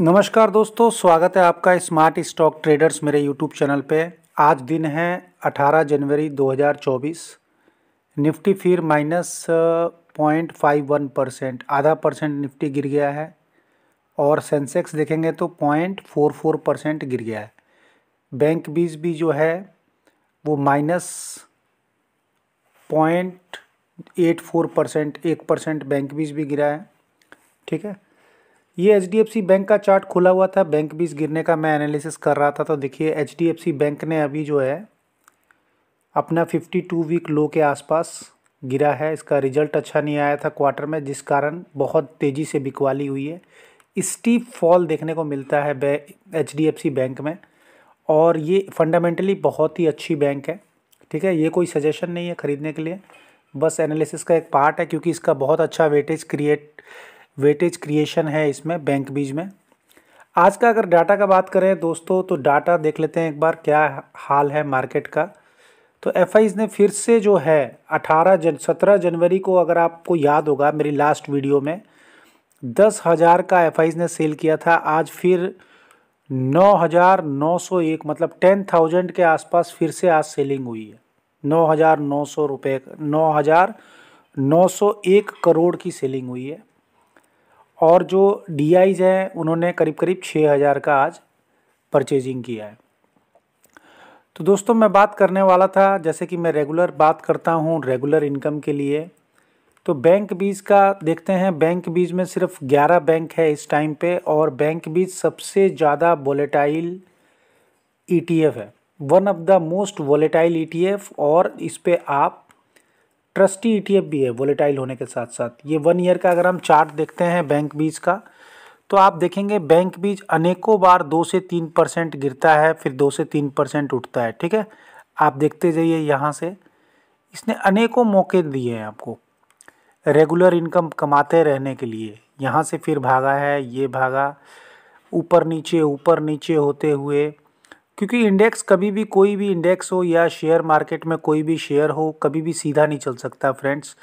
नमस्कार दोस्तों स्वागत है आपका स्मार्ट स्टॉक ट्रेडर्स मेरे यूट्यूब चैनल पे आज दिन है 18 जनवरी 2024 निफ्टी फिर minus point five one percent आधा परसेंट निफ्टी गिर गया है और सेंसेक्स देखेंगे तो पॉइंट फोर फोर परसेंट गिर गया है बैंक बीज भी जो है वो minus point eight four percent एक परसेंट बैंक बीज भी गिरा है ठीक है ये एच बैंक का चार्ट खुला हुआ था बैंक भी इस गिरने का मैं एनालिसिस कर रहा था तो देखिए एच बैंक ने अभी जो है अपना 52 वीक लो के आसपास गिरा है इसका रिजल्ट अच्छा नहीं आया था क्वार्टर में जिस कारण बहुत तेज़ी से बिकवाली हुई है स्टीप फॉल देखने को मिलता है एच बै, बैंक में और ये फंडामेंटली बहुत ही अच्छी बैंक है ठीक है ये कोई सजेशन नहीं है ख़रीदने के लिए बस एनालिसिस का एक पार्ट है क्योंकि इसका बहुत अच्छा वेटेज क्रिएट वेटेज क्रिएशन है इसमें बैंक बीज में आज का अगर डाटा का बात करें दोस्तों तो डाटा देख लेते हैं एक बार क्या हाल है मार्केट का तो एफ ने फिर से जो है 18 जन 17 जनवरी को अगर आपको याद होगा मेरी लास्ट वीडियो में दस हज़ार का एफ ने सेल किया था आज फिर 9,901 मतलब 10,000 के आसपास फिर से आज सेलिंग हुई है नौ हज़ार नौ सौ रुपये नौ हज़ार नौ सौ एक करोड़ की सेलिंग हुई है और जो डी आईज हैं उन्होंने करीब करीब छः हज़ार का आज परचेजिंग किया है तो दोस्तों मैं बात करने वाला था जैसे कि मैं रेगुलर बात करता हूँ रेगुलर इनकम के लिए तो बैंक बीज का देखते हैं बैंक बीज में सिर्फ 11 बैंक है इस टाइम पे और बैंक बीज सबसे ज़्यादा वोलेटाइल ईटीएफ है one of the most volatile ETF और इस पर आप ट्रस्टी ई e भी है वोलेटाइल होने के साथ साथ ये वन ईयर का अगर हम चार्ट देखते हैं बैंक बीज का तो आप देखेंगे बैंक बीज अनेकों बार दो से तीन परसेंट गिरता है फिर दो से तीन परसेंट उठता है ठीक है आप देखते जाइए यहाँ से इसने अनेकों मौके दिए हैं आपको रेगुलर इनकम कमाते रहने के लिए यहाँ से फिर भागा है ये भागा ऊपर नीचे ऊपर नीचे होते हुए क्योंकि इंडेक्स कभी भी कोई भी इंडेक्स हो या शेयर मार्केट में कोई भी शेयर हो कभी भी सीधा नहीं चल सकता फ्रेंड्स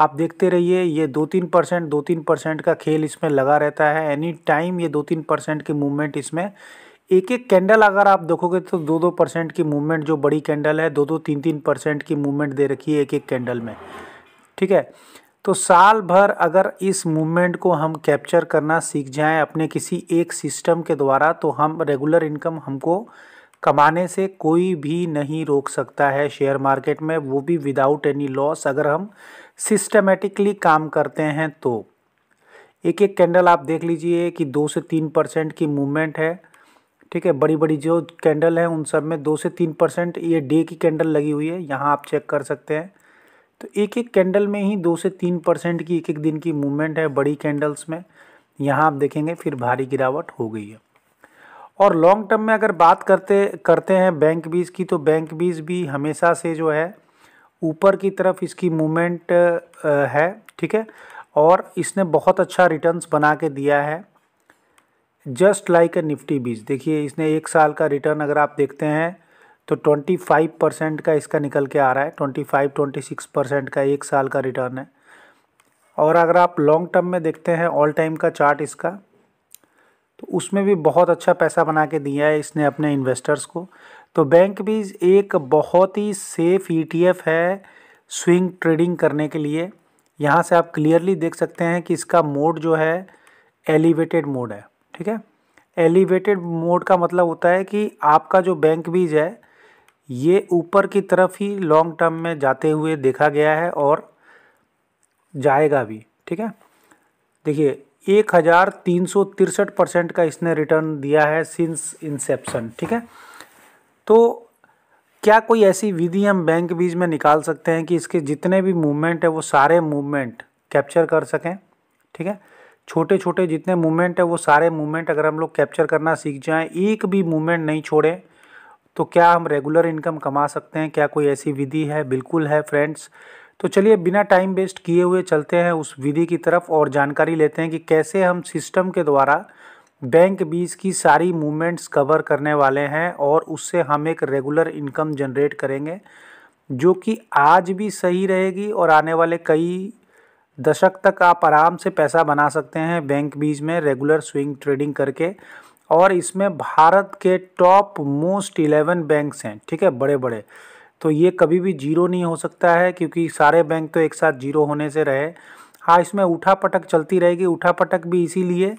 आप देखते रहिए ये दो तीन परसेंट दो तीन परसेंट का खेल इसमें लगा रहता है एनी टाइम ये दो तीन परसेंट की मूवमेंट इसमें एक एक कैंडल अगर आप देखोगे तो दो दो परसेंट की मूवमेंट जो बड़ी कैंडल है दो दो तीन तीन परसेंट की मूवमेंट दे रखी है एक एक कैंडल में ठीक है तो साल भर अगर इस मूवमेंट को हम कैप्चर करना सीख जाएं अपने किसी एक सिस्टम के द्वारा तो हम रेगुलर इनकम हमको कमाने से कोई भी नहीं रोक सकता है शेयर मार्केट में वो भी विदाउट एनी लॉस अगर हम सिस्टमेटिकली काम करते हैं तो एक एक कैंडल आप देख लीजिए कि दो से तीन परसेंट की मूवमेंट है ठीक है बड़ी बड़ी जो कैंडल हैं उन सब में दो से तीन परसेंट ये डे की कैंडल लगी हुई है यहाँ आप चेक कर सकते हैं तो एक एक कैंडल में ही दो से तीन परसेंट की एक एक दिन की मूवमेंट है बड़ी कैंडल्स में यहाँ आप देखेंगे फिर भारी गिरावट हो गई है और लॉन्ग टर्म में अगर बात करते करते हैं बैंक बीज की तो बैंक बीज भी हमेशा से जो है ऊपर की तरफ इसकी मूवमेंट है ठीक है और इसने बहुत अच्छा रिटर्न्स बना के दिया है जस्ट लाइक ए निफ्टी बीज देखिए इसने एक साल का रिटर्न अगर आप देखते हैं तो 25 परसेंट का इसका निकल के आ रहा है 25 26 परसेंट का एक साल का रिटर्न है और अगर आप लॉन्ग टर्म में देखते हैं ऑल टाइम का चार्ट इसका तो उसमें भी बहुत अच्छा पैसा बना के दिया है इसने अपने इन्वेस्टर्स को तो बैंक भी एक बहुत ही सेफ ईटीएफ e है स्विंग ट्रेडिंग करने के लिए यहाँ से आप क्लियरली देख सकते हैं कि इसका मोड जो है एलिवेटेड मोड है ठीक है एलिवेटेड मोड का मतलब होता है कि आपका जो बैंक बीज है ये ऊपर की तरफ ही लॉन्ग टर्म में जाते हुए देखा गया है और जाएगा भी ठीक है देखिए एक हज़ार तीन सौ तिरसठ परसेंट का इसने रिटर्न दिया है सिंस इंसेप्शन ठीक है तो क्या कोई ऐसी विधि हम बैंक बीज में निकाल सकते हैं कि इसके जितने भी मूवमेंट है वो सारे मूवमेंट कैप्चर कर सकें ठीक है छोटे छोटे जितने मूवमेंट है वो सारे मूवमेंट अगर हम लोग कैप्चर करना सीख जाएं एक भी मूवमेंट नहीं छोड़ें तो क्या हम रेगुलर इनकम कमा सकते हैं क्या कोई ऐसी विधि है बिल्कुल है फ्रेंड्स तो चलिए बिना टाइम वेस्ट किए हुए चलते हैं उस विधि की तरफ और जानकारी लेते हैं कि कैसे हम सिस्टम के द्वारा बैंक बीज की सारी मूवमेंट्स कवर करने वाले हैं और उससे हम एक रेगुलर इनकम जनरेट करेंगे जो कि आज भी सही रहेगी और आने वाले कई दशक तक आप आराम से पैसा बना सकते हैं बैंक बीज में रेगुलर स्विंग ट्रेडिंग करके और इसमें भारत के टॉप मोस्ट इलेवन बैंक्स हैं ठीक है बड़े बड़े तो ये कभी भी जीरो नहीं हो सकता है क्योंकि सारे बैंक तो एक साथ जीरो होने से रहे हाँ इसमें उठा पटक चलती रहेगी उठा पटक भी इसीलिए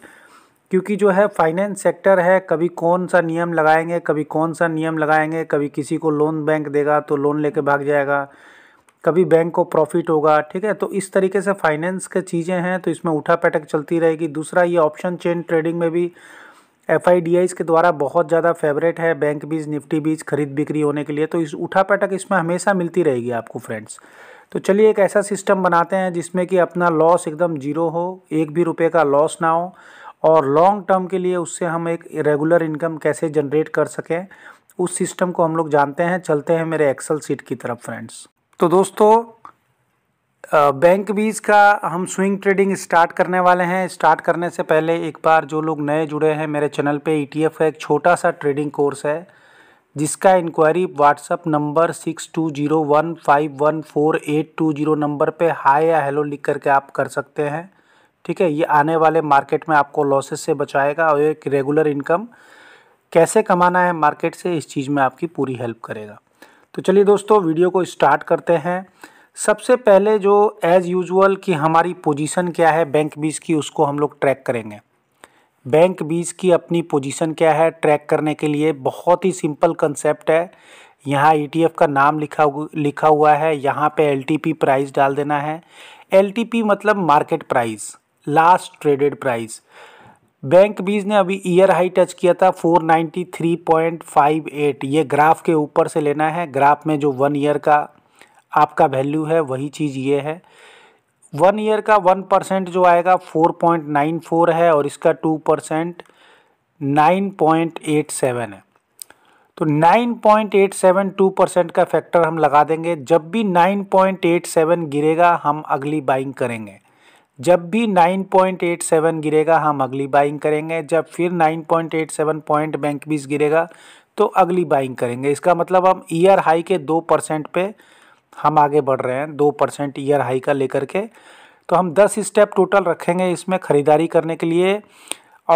क्योंकि जो है फाइनेंस सेक्टर है कभी कौन सा नियम लगाएंगे कभी कौन सा नियम लगाएंगे कभी किसी को लोन बैंक देगा तो लोन लेके भाग जाएगा कभी बैंक को प्रॉफिट होगा ठीक है तो इस तरीके से फाइनेंस के चीज़ें हैं तो इसमें उठा पटक चलती रहेगी दूसरा ये ऑप्शन चेन ट्रेडिंग में भी एफ के द्वारा बहुत ज़्यादा फेवरेट है बैंक बीज निफ्टी बीज खरीद बिक्री होने के लिए तो इस उठा पैठक इसमें हमेशा मिलती रहेगी आपको फ्रेंड्स तो चलिए एक ऐसा सिस्टम बनाते हैं जिसमें कि अपना लॉस एकदम जीरो हो एक भी रुपये का लॉस ना हो और लॉन्ग टर्म के लिए उससे हम एक रेगुलर इनकम कैसे जनरेट कर सकें उस सिस्टम को हम लोग जानते हैं चलते हैं मेरे एक्सल सीट की तरफ फ्रेंड्स तो दोस्तों बैंक बीज का हम स्विंग ट्रेडिंग स्टार्ट करने वाले हैं स्टार्ट करने से पहले एक बार जो लोग नए जुड़े हैं मेरे चैनल पे ईटीएफ e का एक छोटा सा ट्रेडिंग कोर्स है जिसका inquiry WhatsApp number six two zero one five one four eight two zero number पे हाय या हेलो लिख करके आप कर सकते हैं ठीक है ये आने वाले मार्केट में आपको लॉसेस से बचाएगा और एक रेगुलर इनकम कैसे कमाना है मार्केट से इस चीज़ में आपकी पूरी हेल्प करेगा तो चलिए दोस्तों वीडियो को स्टार्ट करते हैं सबसे पहले जो एज़ यूजुअल की हमारी पोजीशन क्या है बैंक बीज की उसको हम लोग ट्रैक करेंगे बैंक बीज की अपनी पोजीशन क्या है ट्रैक करने के लिए बहुत ही सिंपल कंसेप्ट है यहाँ ईटीएफ e का नाम लिखा लिखा हुआ है यहाँ पे एलटीपी प्राइस डाल देना है एलटीपी मतलब market price last traded price bank BeES ने अभी ईयर हाई टच किया था 493.58 ये ग्राफ के ऊपर से लेना है ग्राफ में जो वन ईयर का आपका वैल्यू है वही चीज़ ये है वन ईयर का वन परसेंट जो आएगा फोर पॉइंट नाइन फोर है और इसका two percent nine point eight seven है तो nine point eight seven two percent का फैक्टर हम लगा देंगे जब भी नाइन पॉइंट एट सेवन गिरेगा हम अगली बाइंग करेंगे जब भी नाइन पॉइंट एट सेवन गिरेगा हम अगली बाइंग करेंगे जब फिर नाइन पॉइंट बैंक बीस गिरेगा तो अगली बाइंग करेंगे इसका मतलब हम ईयर हाई के दो परसेंट पे हम आगे बढ़ रहे हैं दो परसेंट ईयर हाई का लेकर के तो हम दस स्टेप टोटल रखेंगे इसमें ख़रीदारी करने के लिए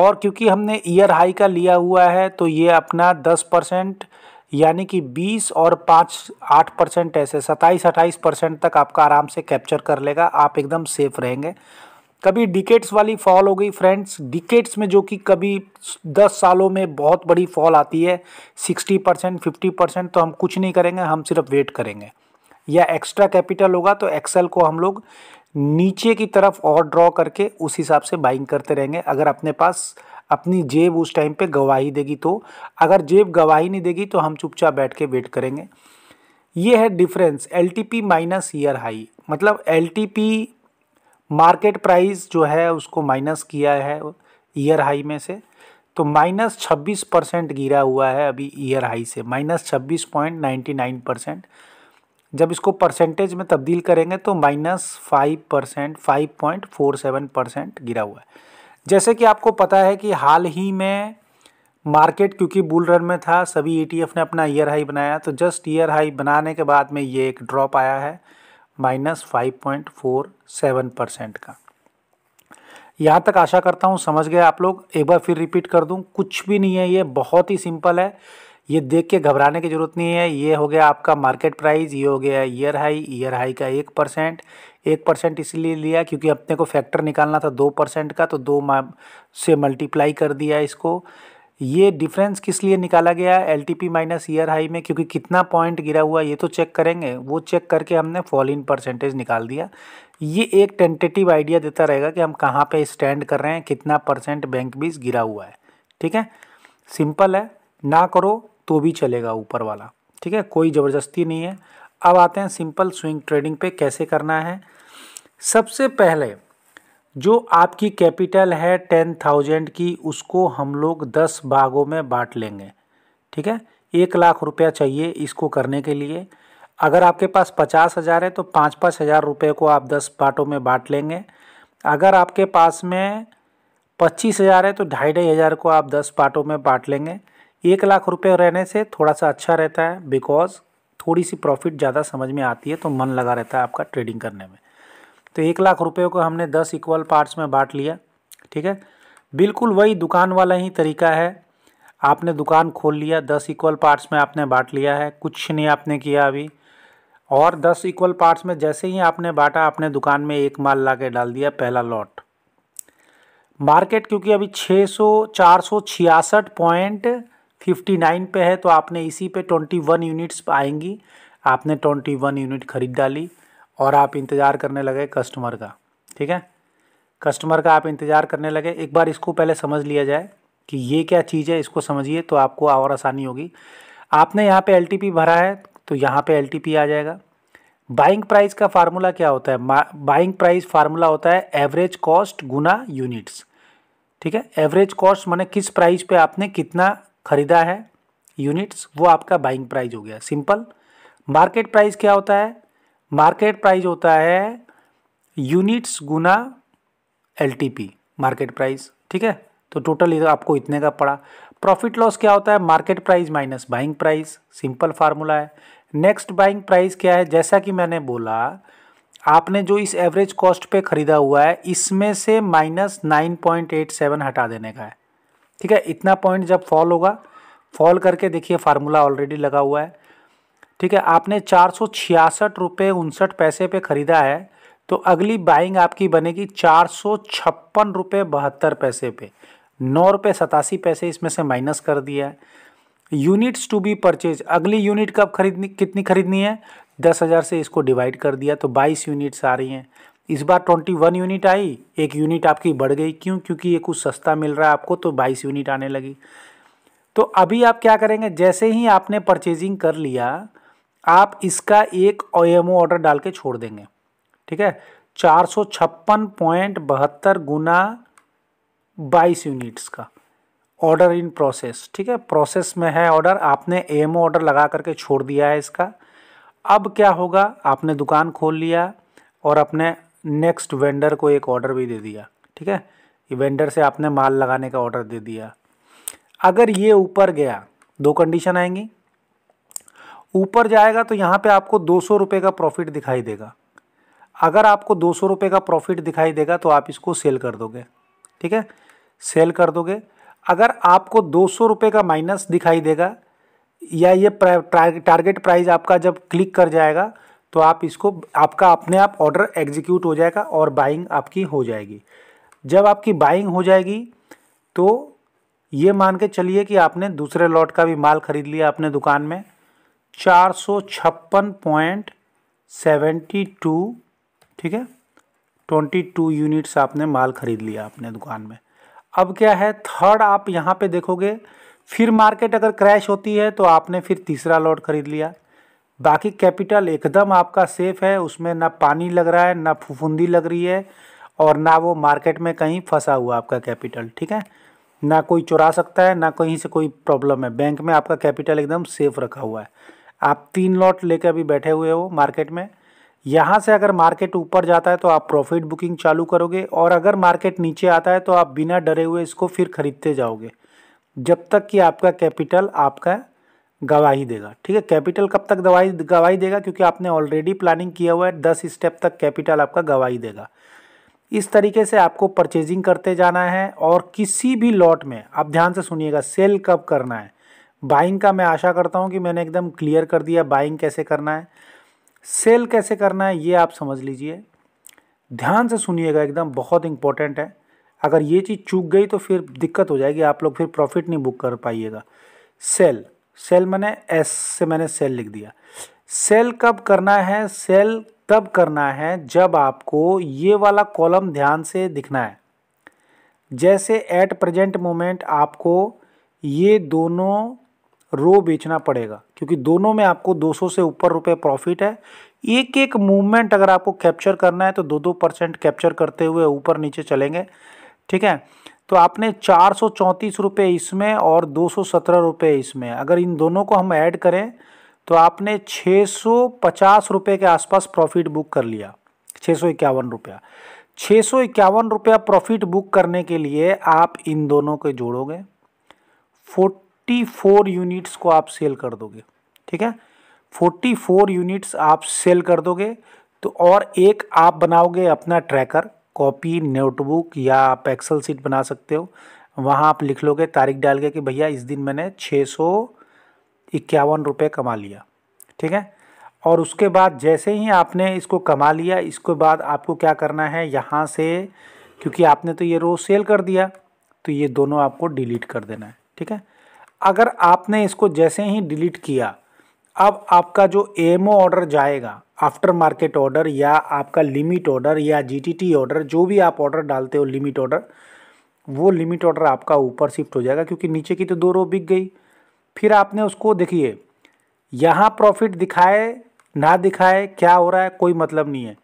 और क्योंकि हमने ईयर हाई का लिया हुआ है तो ये अपना दस परसेंट यानी कि बीस और पाँच आठ परसेंट ऐसे सत्ताईस अट्ठाईस परसेंट तक आपका आराम से कैप्चर कर लेगा आप एकदम सेफ रहेंगे कभी डिकेट्स वाली फॉल हो गई फ्रेंड्स डिकेट्स में जो कि कभी दस सालों में बहुत बड़ी फॉल आती है सिक्सटी परसेंट फिफ्टी परसेंट तो हम कुछ नहीं करेंगे हम सिर्फ वेट करेंगे या एक्स्ट्रा कैपिटल होगा तो एक्सेल को हम लोग नीचे की तरफ और ड्रॉ करके उस हिसाब से बाइंग करते रहेंगे अगर अपने पास अपनी जेब उस टाइम पे गवाही देगी तो अगर जेब गवाही नहीं देगी तो हम चुपचाप बैठ के वेट करेंगे ये है difference L T P minus year high मतलब L T P market price जो है उसको माइनस किया है ईयर हाई में से तो माइनस छब्बीस परसेंट गिरा हुआ है अभी ईयर हाई से माइनस छब्बीस पॉइंट नाइन्टी नाइन परसेंट जब इसको परसेंटेज में तब्दील करेंगे तो minus five percent five point four seven percent गिरा हुआ है जैसे कि आपको पता है कि हाल ही में मार्केट क्योंकि बुल रन में था सभी ईटीएफ e ने अपना ईयर हाई बनाया तो जस्ट ईयर हाई बनाने के बाद में ये एक ड्रॉप आया है minus five point four seven percent का यहाँ तक आशा करता हूँ समझ गए आप लोग एक बार फिर रिपीट कर दूँ कुछ भी नहीं है ये बहुत ही सिंपल है ये देख के घबराने की ज़रूरत नहीं है ये हो गया आपका मार्केट प्राइस ये हो गया ईयर हाई ईयर हाई का एक परसेंट एक परसेंट इसलिए लिया क्योंकि अपने को फैक्टर निकालना था दो परसेंट का तो दो से मल्टीप्लाई कर दिया इसको ये डिफरेंस किस लिए निकाला गया L T P minus year high में क्योंकि कितना पॉइंट गिरा हुआ ये तो चेक करेंगे वो चेक करके हमने फॉल इन परसेंटेज निकाल दिया ये एक टेंटेटिव आइडिया देता रहेगा कि हम कहाँ पे स्टैंड कर रहे हैं कितना परसेंट बैंक बीज गिरा हुआ है ठीक है सिंपल है ना करो तो भी चलेगा ऊपर वाला ठीक है कोई ज़बरदस्ती नहीं है अब आते हैं सिंपल स्विंग ट्रेडिंग पे कैसे करना है सबसे पहले जो आपकी कैपिटल है टेन थाउजेंड की उसको हम लोग दस भागों में बांट लेंगे ठीक है एक लाख रुपया चाहिए इसको करने के लिए अगर आपके पास पचास हज़ार है तो पाँच पाँच हज़ार रुपये को आप दस पार्टों में बांट लेंगे अगर आपके पास में पच्चीस हज़ार है तो ढाई ढाई हज़ार को आप दस पार्टों में बांट लेंगे एक लाख रुपये रहने से थोड़ा सा अच्छा रहता है बिकॉज थोड़ी सी प्रॉफिट ज़्यादा समझ में आती है तो मन लगा रहता है आपका ट्रेडिंग करने में तो एक लाख रुपये को हमने दस इक्वल पार्ट्स में बांट लिया ठीक है बिल्कुल वही दुकान वाला ही तरीका है आपने दुकान खोल लिया दस इक्वल पार्ट्स में आपने बांट लिया है कुछ नहीं आपने किया अभी और दस इक्वल पार्ट्स में जैसे ही आपने बांटा आपने दुकान में एक माल ला के डाल दिया पहला लॉट मार्केट क्योंकि अभी छः सौ चार सौ छियासठ पॉइंट फिफ्टी नाइन पे है तो आपने इसी पे ट्वेंटी वन यूनिट्स आएंगी आपने ट्वेंटी वन यूनिट खरीद डाली और आप इंतज़ार करने लगे कस्टमर का ठीक है कस्टमर का आप इंतज़ार करने लगे एक बार इसको पहले समझ लिया जाए कि ये क्या चीज़ है इसको समझिए तो आपको और आसानी होगी आपने यहाँ पे एल भरा है तो यहाँ पे एल आ जाएगा बाइंग प्राइस का फार्मूला क्या होता है बाइंग प्राइस फार्मूला होता है एवरेज कॉस्ट गुना यूनिट्स ठीक है एवरेज कॉस्ट माने किस प्राइस पे आपने कितना ख़रीदा है यूनिट्स वो आपका बाइंग प्राइस हो गया सिंपल मार्केट प्राइस क्या होता है मार्केट प्राइस होता है यूनिट्स गुना एल मार्केट प्राइस ठीक है तो टोटल आपको इतने का पड़ा प्रॉफिट लॉस क्या होता है market price minus buying price simple formula है नेक्स्ट बाइंग प्राइस क्या है जैसा कि मैंने बोला आपने जो इस एवरेज कॉस्ट पे ख़रीदा हुआ है इसमें से minus nine point eight seven हटा देने का है ठीक है इतना पॉइंट जब फॉल होगा फॉल करके देखिए फार्मूला ऑलरेडी लगा हुआ है ठीक है आपने चार सौ छियासठ रुपये उनसठ पैसे पे ख़रीदा है तो अगली बाइंग आपकी बनेगी चार सौ छप्पन रुपये बहत्तर पैसे पे नौ रुपये सतासी पैसे इसमें से माइनस कर दिया है यूनिट्स टू बी परचेज अगली यूनिट कब खरीदनी कितनी खरीदनी है दस हज़ार से इसको डिवाइड कर दिया तो बाईस यूनिट्स आ रही हैं इस बार 21 यूनिट आई एक यूनिट आपकी बढ़ गई क्यों क्योंकि ये कुछ सस्ता मिल रहा है आपको तो 22 यूनिट आने लगी तो अभी आप क्या करेंगे जैसे ही आपने परचेजिंग कर लिया आप इसका एक ओ ऑर्डर डाल के छोड़ देंगे ठीक है चार सौ छप्पन पॉइंट बहत्तर गुना बाईस यूनिट्स का ऑर्डर इन प्रोसेस ठीक है प्रोसेस में है ऑर्डर आपने ए ऑर्डर लगा करके छोड़ दिया है इसका अब क्या होगा आपने दुकान खोल लिया और अपने नेक्स्ट वेंडर को एक ऑर्डर भी दे दिया ठीक है वेंडर से आपने माल लगाने का ऑर्डर दे दिया अगर ये ऊपर गया दो कंडीशन आएंगी ऊपर जाएगा तो यहाँ पे आपको दो सौ रुपये का प्रॉफिट दिखाई देगा अगर आपको दो सौ रुपये का प्रॉफिट दिखाई देगा तो आप इसको सेल कर दोगे ठीक है सेल कर दोगे अगर आपको दो सौ रुपये का माइनस दिखाई देगा या ये टारगेट प्राइस आपका जब क्लिक कर जाएगा तो आप इसको आपका अपने आप ऑर्डर एग्जीक्यूट हो जाएगा और बाइंग आपकी हो जाएगी जब आपकी बाइंग हो जाएगी तो ये मान के चलिए कि आपने दूसरे लॉट का भी माल खरीद लिया अपने दुकान में चार सौ छप्पन पॉइंट सेवेंटी टू ठीक है ट्वेंटी टू यूनिट्स आपने माल खरीद लिया अपने दुकान में अब क्या है थर्ड आप यहाँ पे देखोगे फिर मार्केट अगर क्रैश होती है तो आपने फिर तीसरा लॉट खरीद लिया बाकी कैपिटल एकदम आपका सेफ है उसमें ना पानी लग रहा है ना फुफुंदी लग रही है और ना वो मार्केट में कहीं फंसा हुआ आपका कैपिटल ठीक है ना कोई चुरा सकता है ना कहीं से कोई प्रॉब्लम है बैंक में आपका कैपिटल एकदम सेफ रखा हुआ है आप तीन लॉट लेकर अभी बैठे हुए हो मार्केट में यहाँ से अगर मार्केट ऊपर जाता है तो आप प्रॉफिट बुकिंग चालू करोगे और अगर मार्केट नीचे आता है तो आप बिना डरे हुए इसको फिर खरीदते जाओगे जब तक कि आपका कैपिटल आपका गवाही देगा ठीक है कैपिटल कब तक दवाई गवाही देगा क्योंकि आपने ऑलरेडी प्लानिंग किया हुआ है दस स्टेप तक कैपिटल आपका गवाही देगा इस तरीके से आपको परचेजिंग करते जाना है और किसी भी लॉट में आप ध्यान से सुनिएगा सेल कब करना है बाइंग का मैं आशा करता हूँ कि मैंने एकदम क्लियर कर दिया बाइंग कैसे करना है सेल कैसे करना है ये आप समझ लीजिए ध्यान से सुनिएगा एकदम बहुत इंपॉर्टेंट है अगर ये चीज़ चूक गई तो फिर दिक्कत हो जाएगी आप लोग फिर प्रॉफिट नहीं बुक कर पाइएगा सेल सेल मैंने एस से मैंने सेल लिख दिया सेल कब करना है सेल तब करना है जब आपको ये वाला कॉलम ध्यान से दिखना है जैसे एट प्रेजेंट मोमेंट आपको ये दोनों रो बेचना पड़ेगा क्योंकि दोनों में आपको 200 से ऊपर रुपए प्रॉफिट है एक एक मूवमेंट अगर आपको कैप्चर करना है तो दो दो परसेंट कैप्चर करते हुए ऊपर नीचे चलेंगे ठीक है तो आपने चार सौ चौंतीस रुपये इसमें और दो सौ सत्रह रुपये इसमें अगर इन दोनों को हम ऐड करें तो आपने छः सौ पचास रुपये के आसपास प्रॉफिट बुक कर लिया छः सौ इक्यावन रुपया छः सौ इक्यावन रुपया प्रॉफिट बुक करने के लिए आप इन दोनों को जोड़ोगे फोर्टी फोर यूनिट्स को आप सेल कर दोगे ठीक है फोर्टी फोर यूनिट्स आप सेल कर दोगे तो और एक आप बनाओगे अपना ट्रैकर कॉपी नोटबुक या आप एक्सल सीट बना सकते हो वहाँ आप लिख लोगे तारीख डाल के कि भैया इस दिन मैंने छः सौ इक्यावन रुपये कमा लिया ठीक है और उसके बाद जैसे ही आपने इसको कमा लिया इसके बाद आपको क्या करना है यहाँ से क्योंकि आपने तो ये रोज़ सेल कर दिया तो ये दोनों आपको डिलीट कर देना है ठीक है अगर आपने इसको जैसे ही डिलीट किया अब आपका जो एम ऑर्डर जाएगा आफ्टर मार्केट ऑर्डर या आपका लिमिट ऑर्डर या जीटीटी ऑर्डर जो भी आप ऑर्डर डालते हो लिमिट ऑर्डर वो लिमिट ऑर्डर आपका ऊपर शिफ्ट हो जाएगा क्योंकि नीचे की तो दो रो बिक गई फिर आपने उसको देखिए यहाँ प्रॉफिट दिखाए ना दिखाए क्या हो रहा है कोई मतलब नहीं है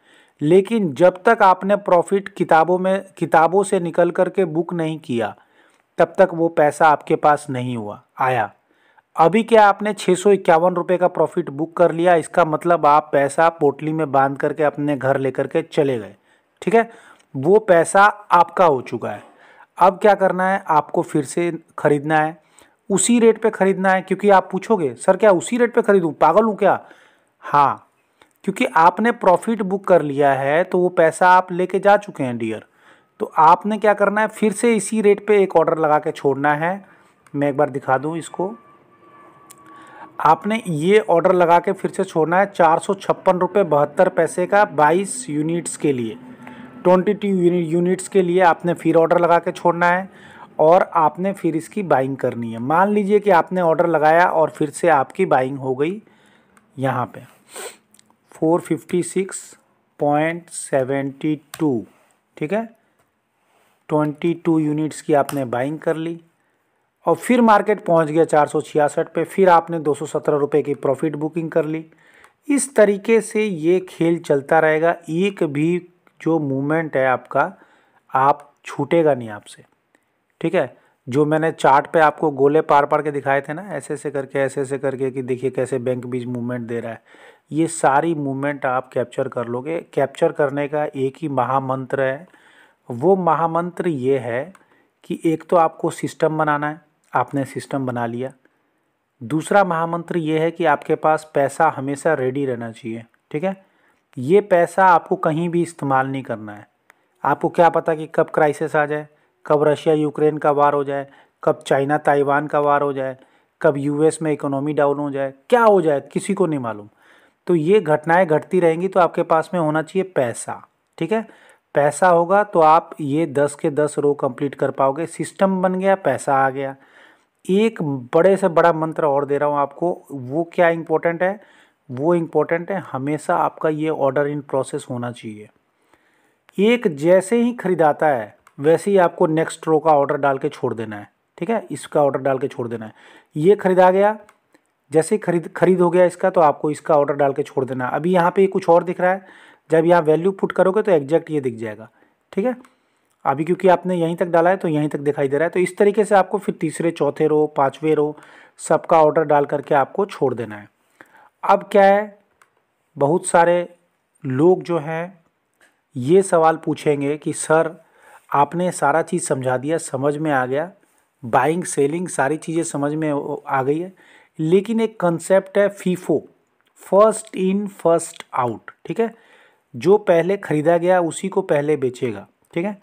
लेकिन जब तक आपने प्रॉफिट किताबों में किताबों से निकल कर के बुक नहीं किया तब तक वो पैसा आपके पास नहीं हुआ आया अभी क्या आपने छः सौ इक्यावन रुपये का प्रॉफिट बुक कर लिया इसका मतलब आप पैसा पोटली में बांध करके अपने घर लेकर के चले गए ठीक है वो पैसा आपका हो चुका है अब क्या करना है आपको फिर से ख़रीदना है उसी रेट पे ख़रीदना है क्योंकि आप पूछोगे सर क्या उसी रेट पे ख़रीदूँ पागल हूँ क्या हाँ क्योंकि आपने प्रॉफिट बुक कर लिया है तो वो पैसा आप लेके जा चुके हैं डियर तो आपने क्या करना है फिर से इसी रेट पर एक ऑर्डर लगा के छोड़ना है मैं एक बार दिखा दूँ इसको आपने ये ऑर्डर लगा के फिर से छोड़ना है चार सौ छप्पन रुपये बहत्तर पैसे का बाईस यूनिट्स के लिए ट्वेंटी टू यूनिट्स के लिए आपने फिर ऑर्डर लगा के छोड़ना है और आपने फिर इसकी बाइंग करनी है मान लीजिए कि आपने ऑर्डर लगाया और फिर से आपकी बाइंग हो गई यहाँ पे four fifty six point seventy two ठीक है ट्वेंटी टू यूनिट्स की आपने बाइंग कर ली और फिर मार्केट पहुंच गया चार पे फिर आपने दो सौ की प्रॉफिट बुकिंग कर ली इस तरीके से ये खेल चलता रहेगा एक भी जो मूवमेंट है आपका आप छूटेगा नहीं आपसे ठीक है जो मैंने चार्ट पे आपको गोले पार पार के दिखाए थे ना ऐसे ऐसे करके ऐसे ऐसे करके कि देखिए कैसे बैंक बीच मूवमेंट दे रहा है ये सारी मूवमेंट आप कैप्चर कर लोगे कैप्चर करने का एक ही महामंत्र है वो महामंत्र ये है कि एक तो आपको सिस्टम बनाना है आपने सिस्टम बना लिया दूसरा महामंत्र ये है कि आपके पास पैसा हमेशा रेडी रहना चाहिए ठीक है ये पैसा आपको कहीं भी इस्तेमाल नहीं करना है आपको क्या पता कि कब क्राइसिस आ जाए कब रशिया यूक्रेन का वार हो जाए कब चाइना ताइवान का वार हो जाए कब यूएस में इकोनॉमी डाउन हो जाए क्या हो जाए किसी को नहीं मालूम तो ये घटनाएं घटती रहेंगी तो आपके पास में होना चाहिए पैसा ठीक है पैसा होगा तो आप ये दस के दस रो कंप्लीट कर पाओगे सिस्टम बन गया पैसा आ गया एक बड़े से बड़ा मंत्र और दे रहा हूँ आपको वो क्या इम्पोर्टेंट है वो इम्पोर्टेंट है हमेशा आपका ये ऑर्डर इन प्रोसेस होना चाहिए एक जैसे ही खरीदाता है वैसे ही आपको नेक्स्ट रो का ऑर्डर डाल के छोड़ देना है ठीक है इसका ऑर्डर डाल के छोड़ देना है ये खरीदा गया जैसे ही खरीद खरीद हो गया इसका तो आपको इसका ऑर्डर डाल के छोड़ देना है अभी यहाँ पे कुछ और दिख रहा है जब यहाँ वैल्यू पुट करोगे तो एग्जैक्ट ये दिख जाएगा ठीक है अभी क्योंकि आपने यहीं तक डाला है तो यहीं तक दिखाई दे रहा है तो इस तरीके से आपको फिर तीसरे चौथे रो पाँचवें रो सबका ऑर्डर डाल करके आपको छोड़ देना है अब क्या है बहुत सारे लोग जो हैं ये सवाल पूछेंगे कि सर आपने सारा चीज़ समझा दिया समझ में आ गया बाइंग सेलिंग सारी चीज़ें समझ में आ गई है लेकिन एक कंसेप्ट है FIFO first in first out ठीक है जो पहले ख़रीदा गया उसी को पहले बेचेगा ठीक है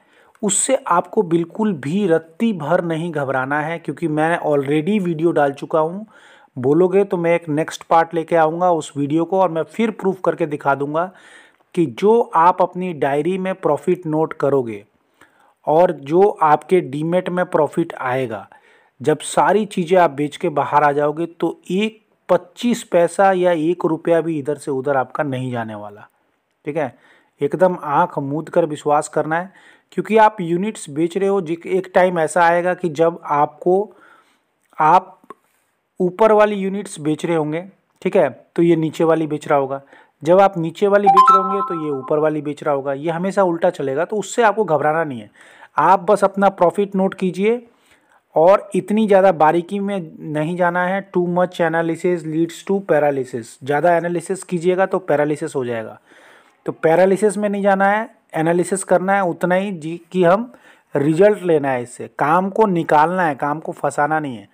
उससे आपको बिल्कुल भी रत्ती भर नहीं घबराना है क्योंकि मैं ऑलरेडी वीडियो डाल चुका हूँ बोलोगे तो मैं एक नेक्स्ट पार्ट लेके आऊँगा उस वीडियो को और मैं फिर प्रूफ करके दिखा दूँगा कि जो आप अपनी डायरी में प्रॉफिट नोट करोगे और जो आपके डीमेट में प्रॉफिट आएगा जब सारी चीज़ें आप बेच के बाहर आ जाओगे तो एक पच्चीस पैसा या एक रुपया भी इधर से उधर आपका नहीं जाने वाला ठीक है एकदम आंख मूंद कर विश्वास करना है क्योंकि आप यूनिट्स बेच रहे हो एक टाइम ऐसा आएगा कि जब आपको आप ऊपर वाली यूनिट्स बेच रहे होंगे ठीक है तो ये नीचे वाली बेच रहा होगा जब आप नीचे वाली बेच रहे होंगे तो ये ऊपर वाली बेच रहा होगा ये हमेशा उल्टा चलेगा तो उससे आपको घबराना नहीं है आप बस अपना प्रॉफिट नोट कीजिए और इतनी ज़्यादा बारीकी में नहीं जाना है too much analysis leads to paralysis ज़्यादा एनालिसिस कीजिएगा तो पैरालिसिस हो जाएगा तो पैरालिसिस में नहीं जाना है एनालिसिस करना है उतना ही जी कि हम रिजल्ट लेना है इससे काम को निकालना है काम को फंसाना नहीं है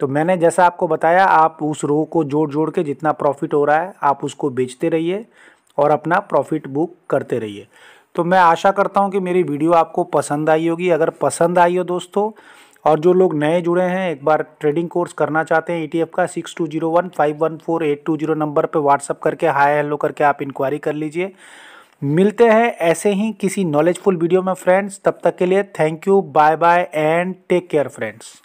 तो मैंने जैसा आपको बताया आप उस रो को जोड़ जोड़ के जितना प्रॉफिट हो रहा है आप उसको बेचते रहिए और अपना प्रॉफिट बुक करते रहिए तो मैं आशा करता हूँ कि मेरी वीडियो आपको पसंद आई होगी अगर पसंद आई हो दोस्तों और जो लोग नए जुड़े हैं एक बार ट्रेडिंग कोर्स करना चाहते हैं ईटीएफ e का six two zero one five one four eight two zero number पर व्हाट्सअप करके हाय हेलो करके आप इंक्वायरी कर लीजिए मिलते हैं ऐसे ही किसी नॉलेजफुल वीडियो में फ्रेंड्स तब तक के लिए thank you bye bye and take care friends